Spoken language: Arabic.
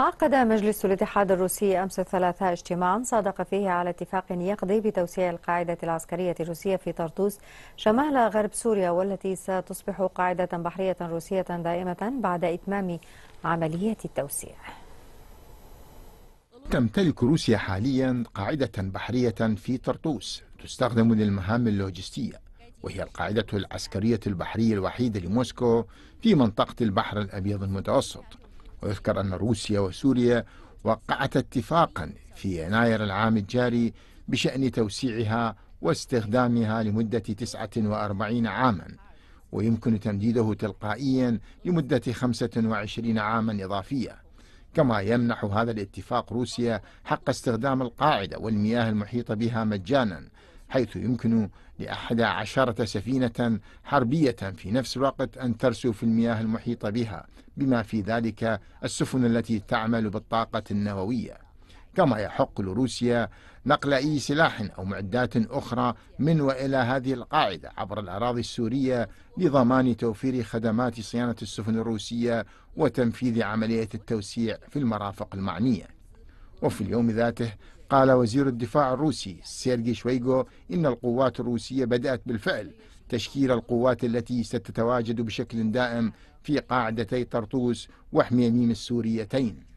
عقد مجلس الاتحاد الروسي أمس الثلاثاء اجتماعا صادق فيه على اتفاق يقضي بتوسيع القاعدة العسكرية الروسية في طرطوس شمال غرب سوريا والتي ستصبح قاعدة بحرية روسية دائمة بعد إتمام عملية التوسيع تمتلك روسيا حاليا قاعدة بحرية في طرطوس تستخدم للمهام اللوجستية وهي القاعدة العسكرية البحرية الوحيدة لموسكو في منطقة البحر الأبيض المتوسط ويذكر أن روسيا وسوريا وقعت اتفاقا في يناير العام الجاري بشأن توسيعها واستخدامها لمدة 49 عاما ويمكن تمديده تلقائيا لمدة 25 عاما إضافية كما يمنح هذا الاتفاق روسيا حق استخدام القاعدة والمياه المحيطة بها مجانا حيث يمكن لأحد عشرة سفينة حربية في نفس الوقت أن ترسو في المياه المحيطة بها بما في ذلك السفن التي تعمل بالطاقة النووية كما يحق لروسيا نقل أي سلاح أو معدات أخرى من وإلى هذه القاعدة عبر الأراضي السورية لضمان توفير خدمات صيانة السفن الروسية وتنفيذ عملية التوسيع في المرافق المعنية وفي اليوم ذاته قال وزير الدفاع الروسي سيرجي شويغو إن القوات الروسية بدأت بالفعل تشكيل القوات التي ستتواجد بشكل دائم في قاعدتي طرطوس وحميميم السوريتين